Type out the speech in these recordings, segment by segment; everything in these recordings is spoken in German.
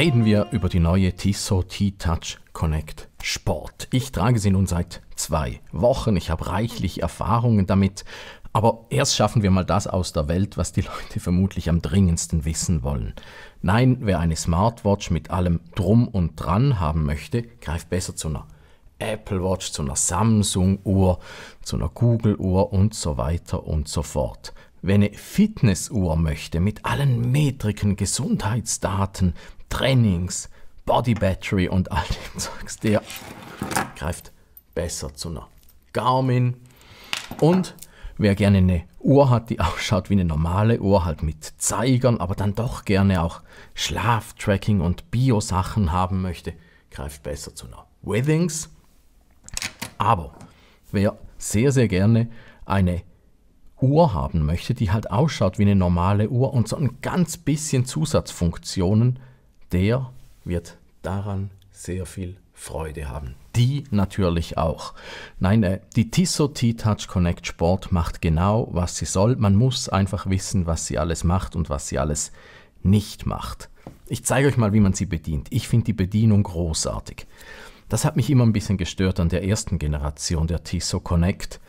reden wir über die neue Tissot T-Touch Connect Sport. Ich trage sie nun seit zwei Wochen. Ich habe reichlich Erfahrungen damit. Aber erst schaffen wir mal das aus der Welt, was die Leute vermutlich am dringendsten wissen wollen. Nein, wer eine Smartwatch mit allem drum und dran haben möchte, greift besser zu einer Apple Watch, zu einer Samsung-Uhr, zu einer Google-Uhr und so weiter und so fort. Wer eine Fitnessuhr möchte mit allen Metriken, Gesundheitsdaten, Trainings, Body Battery und all dem Zeugs, der greift besser zu einer Garmin. Und wer gerne eine Uhr hat, die ausschaut wie eine normale Uhr, halt mit Zeigern, aber dann doch gerne auch Schlaftracking und Bio-Sachen haben möchte, greift besser zu einer Withings. Aber wer sehr, sehr gerne eine Uhr haben möchte, die halt ausschaut wie eine normale Uhr und so ein ganz bisschen Zusatzfunktionen der wird daran sehr viel Freude haben. Die natürlich auch. Nein, äh, die Tissot T-Touch Connect Sport macht genau, was sie soll. Man muss einfach wissen, was sie alles macht und was sie alles nicht macht. Ich zeige euch mal, wie man sie bedient. Ich finde die Bedienung großartig. Das hat mich immer ein bisschen gestört an der ersten Generation der Tissot Connect.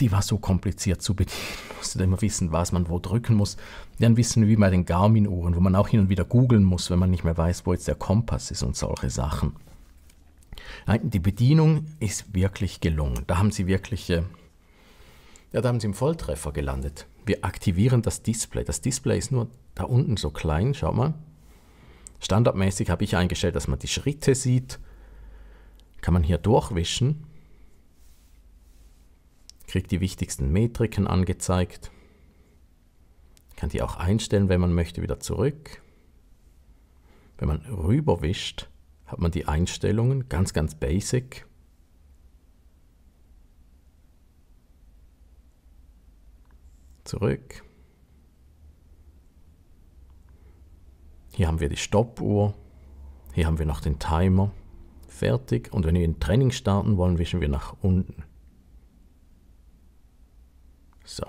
Die war so kompliziert zu bedienen. Musste immer wissen, was man wo drücken muss. Dann wissen wir wie bei den Garmin-Uhren, wo man auch hin und wieder googeln muss, wenn man nicht mehr weiß, wo jetzt der Kompass ist und solche Sachen. Nein, die Bedienung ist wirklich gelungen. Da haben sie wirklich, äh, ja, da haben sie im Volltreffer gelandet. Wir aktivieren das Display. Das Display ist nur da unten so klein, schau mal. Standardmäßig habe ich eingestellt, dass man die Schritte sieht. Kann man hier durchwischen kriegt die wichtigsten Metriken angezeigt, kann die auch einstellen, wenn man möchte, wieder zurück. Wenn man rüberwischt, hat man die Einstellungen, ganz, ganz basic. Zurück. Hier haben wir die Stoppuhr. Hier haben wir noch den Timer. Fertig. Und wenn wir ein Training starten wollen, wischen wir nach unten. So.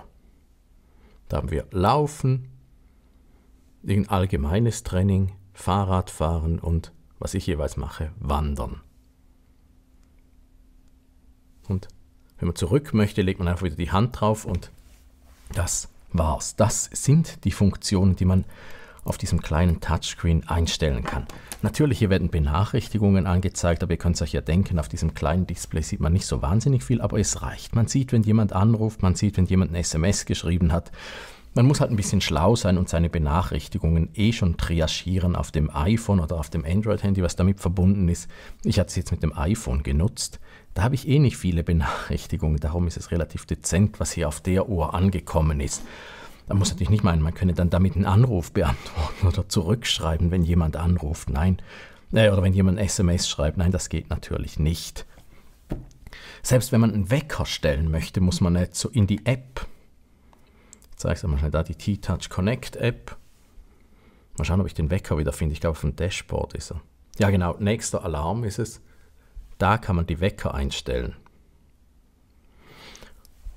Da haben wir Laufen, ein allgemeines Training, Fahrradfahren und was ich jeweils mache, Wandern. Und wenn man zurück möchte, legt man einfach wieder die Hand drauf und das war's. Das sind die Funktionen, die man auf diesem kleinen Touchscreen einstellen kann. Natürlich, hier werden Benachrichtigungen angezeigt, aber ihr könnt es euch ja denken, auf diesem kleinen Display sieht man nicht so wahnsinnig viel, aber es reicht. Man sieht, wenn jemand anruft, man sieht, wenn jemand eine SMS geschrieben hat. Man muss halt ein bisschen schlau sein und seine Benachrichtigungen eh schon triagieren auf dem iPhone oder auf dem Android-Handy, was damit verbunden ist. Ich hatte es jetzt mit dem iPhone genutzt. Da habe ich eh nicht viele Benachrichtigungen, darum ist es relativ dezent, was hier auf der Uhr angekommen ist. Man muss natürlich nicht meinen, man könne dann damit einen Anruf beantworten oder zurückschreiben, wenn jemand anruft. Nein. Äh, oder wenn jemand SMS schreibt. Nein, das geht natürlich nicht. Selbst wenn man einen Wecker stellen möchte, muss man nicht so in die App. Ich zeige es einmal schnell da, die T-Touch Connect App. Mal schauen, ob ich den Wecker wieder finde. Ich glaube, auf dem Dashboard ist er. Ja, genau. Nächster Alarm ist es. Da kann man die Wecker einstellen.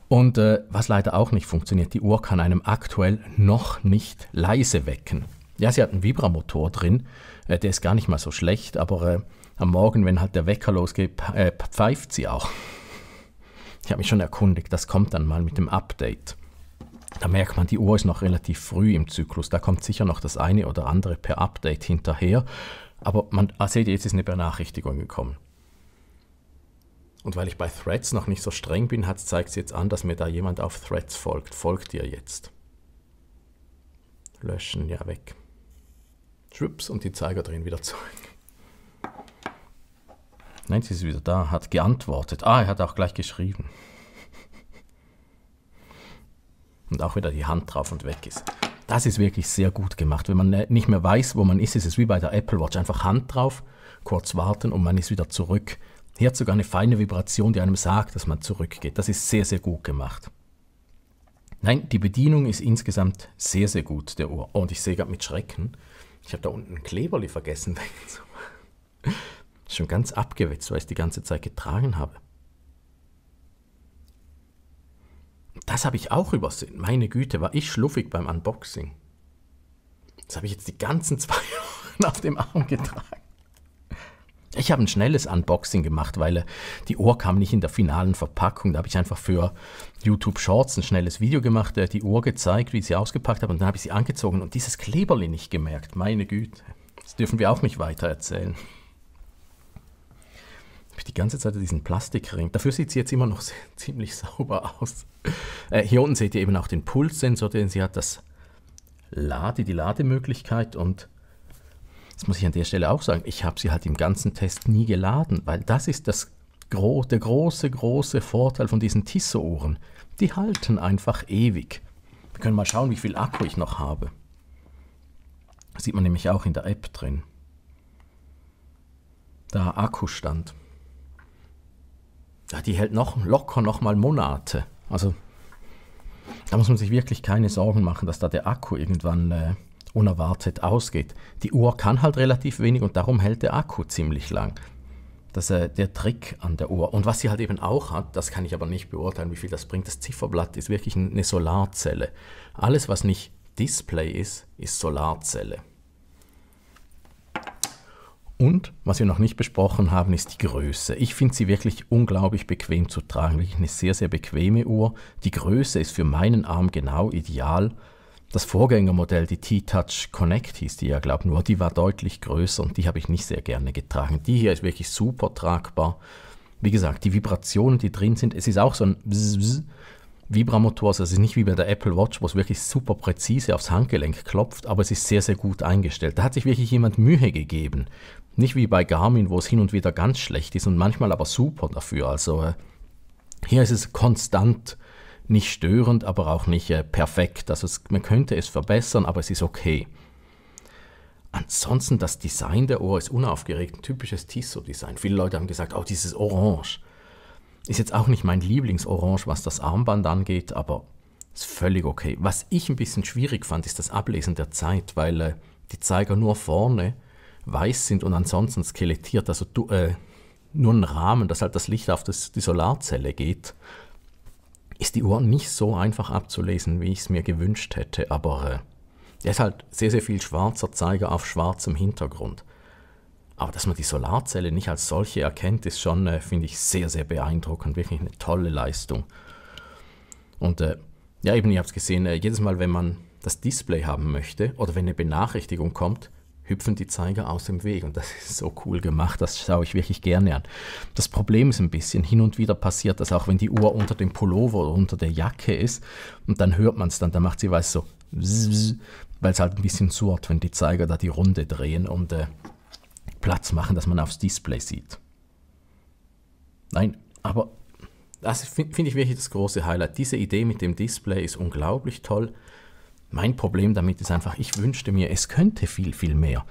Und äh, was leider auch nicht funktioniert, die Uhr kann einem aktuell noch nicht leise wecken. Ja, sie hat einen Vibramotor drin, äh, der ist gar nicht mal so schlecht, aber äh, am Morgen, wenn halt der Wecker losgeht, äh, pfeift sie auch. Ich habe mich schon erkundigt, das kommt dann mal mit dem Update. Da merkt man, die Uhr ist noch relativ früh im Zyklus, da kommt sicher noch das eine oder andere per Update hinterher. Aber man ah, seht ihr, jetzt ist eine Benachrichtigung gekommen. Und weil ich bei Threads noch nicht so streng bin, zeigt es jetzt an, dass mir da jemand auf Threads folgt. Folgt ihr jetzt. Löschen, ja, weg. Schwupps und die Zeiger drehen wieder zurück. Nein, sie ist wieder da, hat geantwortet. Ah, er hat auch gleich geschrieben. Und auch wieder die Hand drauf und weg ist. Das ist wirklich sehr gut gemacht. Wenn man nicht mehr weiß, wo man ist, ist es wie bei der Apple Watch. Einfach Hand drauf, kurz warten und man ist wieder zurück. Hier hat sogar eine feine Vibration, die einem sagt, dass man zurückgeht. Das ist sehr, sehr gut gemacht. Nein, die Bedienung ist insgesamt sehr, sehr gut, der Uhr. Oh, und ich sehe gerade mit Schrecken, ich habe da unten ein Kleberli vergessen. Schon ganz abgewetzt, weil ich es die ganze Zeit getragen habe. Das habe ich auch übersehen. Meine Güte, war ich schluffig beim Unboxing. Das habe ich jetzt die ganzen zwei Wochen auf dem Arm getragen. Ich habe ein schnelles Unboxing gemacht, weil äh, die Uhr kam nicht in der finalen Verpackung. Da habe ich einfach für YouTube Shorts ein schnelles Video gemacht, äh, die Uhr gezeigt, wie ich sie ausgepackt habe und dann habe ich sie angezogen und dieses Kleberli nicht gemerkt. Meine Güte, das dürfen wir auch nicht weiter erzählen. Ich die ganze Zeit diesen Plastikring. Dafür sieht sie jetzt immer noch ziemlich sauber aus. Äh, hier unten seht ihr eben auch den Pulssensor, den sie hat, das Lade, die Lademöglichkeit und das muss ich an der Stelle auch sagen, ich habe sie halt im ganzen Test nie geladen, weil das ist das gro der große, große Vorteil von diesen Tissot-Uhren. Die halten einfach ewig. Wir können mal schauen, wie viel Akku ich noch habe. Das sieht man nämlich auch in der App drin. Da Akkustand. Ja, die hält noch locker noch mal Monate. Also da muss man sich wirklich keine Sorgen machen, dass da der Akku irgendwann äh, unerwartet ausgeht. Die Uhr kann halt relativ wenig und darum hält der Akku ziemlich lang. Das ist äh, der Trick an der Uhr. Und was sie halt eben auch hat, das kann ich aber nicht beurteilen, wie viel das bringt. Das Zifferblatt ist wirklich eine Solarzelle. Alles, was nicht Display ist, ist Solarzelle. Und was wir noch nicht besprochen haben, ist die Größe. Ich finde sie wirklich unglaublich bequem zu tragen. Wirklich eine sehr, sehr bequeme Uhr. Die Größe ist für meinen Arm genau ideal. Das Vorgängermodell, die T-Touch Connect hieß die ja, glaube nur, die war deutlich größer und die habe ich nicht sehr gerne getragen. Die hier ist wirklich super tragbar. Wie gesagt, die Vibrationen, die drin sind, es ist auch so ein Vibramotor, also es ist nicht wie bei der Apple Watch, wo es wirklich super präzise aufs Handgelenk klopft, aber es ist sehr, sehr gut eingestellt. Da hat sich wirklich jemand Mühe gegeben. Nicht wie bei Garmin, wo es hin und wieder ganz schlecht ist und manchmal aber super dafür. Also äh, hier ist es konstant nicht störend, aber auch nicht äh, perfekt. Also es, man könnte es verbessern, aber es ist okay. Ansonsten das Design der Ohr ist unaufgeregt, ein typisches Tissot-Design. Viele Leute haben gesagt, oh, dieses Orange. Ist jetzt auch nicht mein Lieblingsorange, was das Armband angeht, aber ist völlig okay. Was ich ein bisschen schwierig fand, ist das Ablesen der Zeit, weil äh, die Zeiger nur vorne weiß sind und ansonsten skelettiert. Also du, äh, nur ein Rahmen, dass halt das Licht auf das, die Solarzelle geht ist die Uhr nicht so einfach abzulesen, wie ich es mir gewünscht hätte, aber äh, ist halt sehr, sehr viel schwarzer Zeiger auf schwarzem Hintergrund. Aber dass man die Solarzelle nicht als solche erkennt, ist schon, äh, finde ich, sehr, sehr beeindruckend. Wirklich eine tolle Leistung. Und äh, ja, eben, ihr habt es gesehen, äh, jedes Mal, wenn man das Display haben möchte oder wenn eine Benachrichtigung kommt, hüpfen die Zeiger aus dem Weg. Und das ist so cool gemacht, das schaue ich wirklich gerne an. Das Problem ist ein bisschen, hin und wieder passiert das, auch wenn die Uhr unter dem Pullover oder unter der Jacke ist. Und dann hört man es dann, dann macht sie weiß so, weil es halt ein bisschen surrt, wenn die Zeiger da die Runde drehen und äh, Platz machen, dass man aufs Display sieht. Nein, aber das finde find ich wirklich das große Highlight. Diese Idee mit dem Display ist unglaublich toll. Mein Problem damit ist einfach, ich wünschte mir, es könnte viel, viel mehr.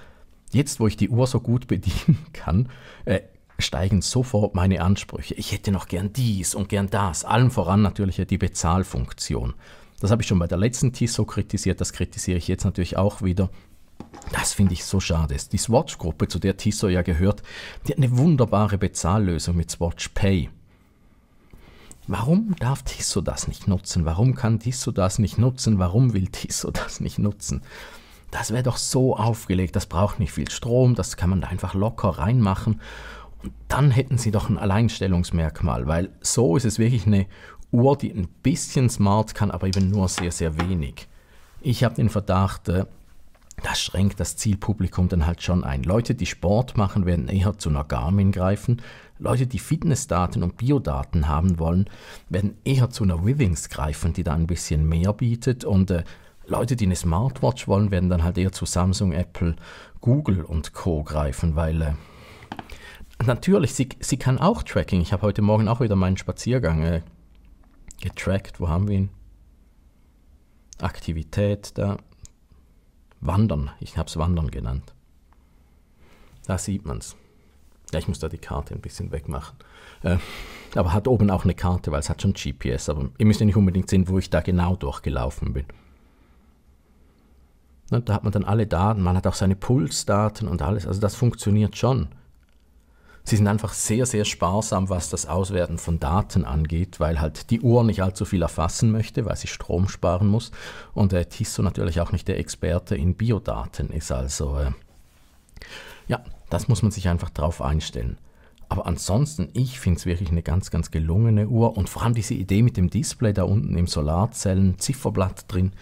Jetzt, wo ich die Uhr so gut bedienen kann, äh, steigen sofort meine Ansprüche. Ich hätte noch gern dies und gern das. Allen voran natürlich die Bezahlfunktion. Das habe ich schon bei der letzten TISO kritisiert, das kritisiere ich jetzt natürlich auch wieder. Das finde ich so schade. Die Swatch-Gruppe, zu der Tissot ja gehört, die hat eine wunderbare Bezahllösung mit Swatch Pay. Warum darf Tissot das nicht nutzen? Warum kann Tissot das nicht nutzen? Warum will Tissot das nicht nutzen? Das wäre doch so aufgelegt, das braucht nicht viel Strom, das kann man da einfach locker reinmachen. Und dann hätten sie doch ein Alleinstellungsmerkmal, weil so ist es wirklich eine Uhr, die ein bisschen smart kann, aber eben nur sehr, sehr wenig. Ich habe den Verdacht, äh, das schränkt das Zielpublikum dann halt schon ein. Leute, die Sport machen, werden eher zu einer Garmin greifen. Leute, die Fitnessdaten und Biodaten haben wollen, werden eher zu einer Withings greifen, die da ein bisschen mehr bietet. Und äh, Leute, die eine Smartwatch wollen, werden dann halt eher zu Samsung, Apple, Google und Co. greifen, weil äh, natürlich, sie, sie kann auch Tracking. Ich habe heute Morgen auch wieder meinen Spaziergang äh, getrackt. Wo haben wir ihn? Aktivität da. Wandern. Ich habe es Wandern genannt. Da sieht man es. Ja, ich muss da die Karte ein bisschen wegmachen. Äh, aber hat oben auch eine Karte, weil es hat schon GPS. Aber ihr müsst ja nicht unbedingt sehen, wo ich da genau durchgelaufen bin. Und da hat man dann alle Daten, man hat auch seine Pulsdaten und alles. Also das funktioniert schon. Sie sind einfach sehr, sehr sparsam, was das Auswerten von Daten angeht, weil halt die Uhr nicht allzu viel erfassen möchte, weil sie Strom sparen muss. Und äh, Tissot natürlich auch nicht der Experte in Biodaten ist. Also äh, ja, das muss man sich einfach drauf einstellen. Aber ansonsten, ich finde es wirklich eine ganz, ganz gelungene Uhr und vor allem diese Idee mit dem Display da unten im Solarzellen-Zifferblatt drin,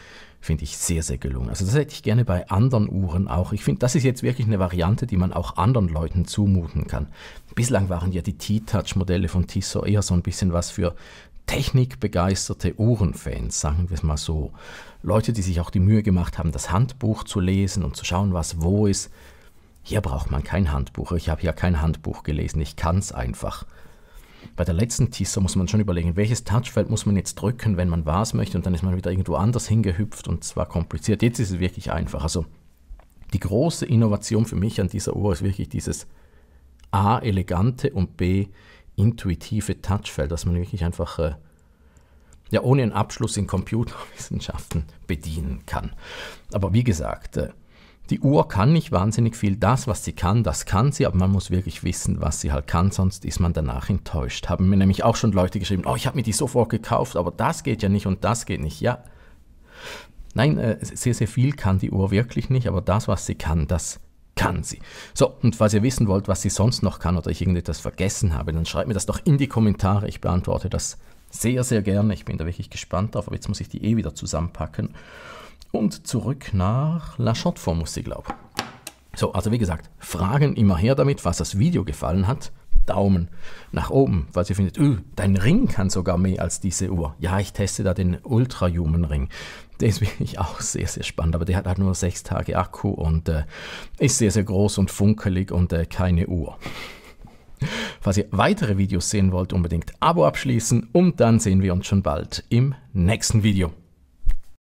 finde ich sehr, sehr gelungen. Also das hätte ich gerne bei anderen Uhren auch. Ich finde, das ist jetzt wirklich eine Variante, die man auch anderen Leuten zumuten kann. Bislang waren ja die T-Touch-Modelle von Tissot eher so ein bisschen was für technikbegeisterte Uhrenfans, sagen wir es mal so. Leute, die sich auch die Mühe gemacht haben, das Handbuch zu lesen und zu schauen, was wo ist. Hier braucht man kein Handbuch. Ich habe ja kein Handbuch gelesen. Ich kann es einfach bei der letzten Teaser muss man schon überlegen, welches Touchfeld muss man jetzt drücken, wenn man was möchte und dann ist man wieder irgendwo anders hingehüpft und zwar kompliziert. Jetzt ist es wirklich einfach. Also die große Innovation für mich an dieser Uhr ist wirklich dieses A, elegante und B, intuitive Touchfeld, dass man wirklich einfach äh, ja ohne einen Abschluss in Computerwissenschaften bedienen kann. Aber wie gesagt, äh, die Uhr kann nicht wahnsinnig viel. Das, was sie kann, das kann sie, aber man muss wirklich wissen, was sie halt kann, sonst ist man danach enttäuscht. Haben mir nämlich auch schon Leute geschrieben, oh, ich habe mir die sofort gekauft, aber das geht ja nicht und das geht nicht. Ja. Nein, äh, sehr, sehr viel kann die Uhr wirklich nicht, aber das, was sie kann, das kann sie. So, und falls ihr wissen wollt, was sie sonst noch kann oder ich irgendetwas vergessen habe, dann schreibt mir das doch in die Kommentare. Ich beantworte das sehr, sehr gerne. Ich bin da wirklich gespannt drauf, aber jetzt muss ich die eh wieder zusammenpacken und zurück nach La Chotte vor musste, glaube So, also wie gesagt, Fragen immer her damit, was das Video gefallen hat. Daumen nach oben, falls ihr findet, öh, dein Ring kann sogar mehr als diese Uhr. Ja, ich teste da den Ultra-Human Ring. Der ist wirklich auch sehr, sehr spannend, aber der hat halt nur sechs Tage Akku und äh, ist sehr, sehr groß und funkelig und äh, keine Uhr. Falls ihr weitere Videos sehen wollt, unbedingt Abo abschließen und dann sehen wir uns schon bald im nächsten Video.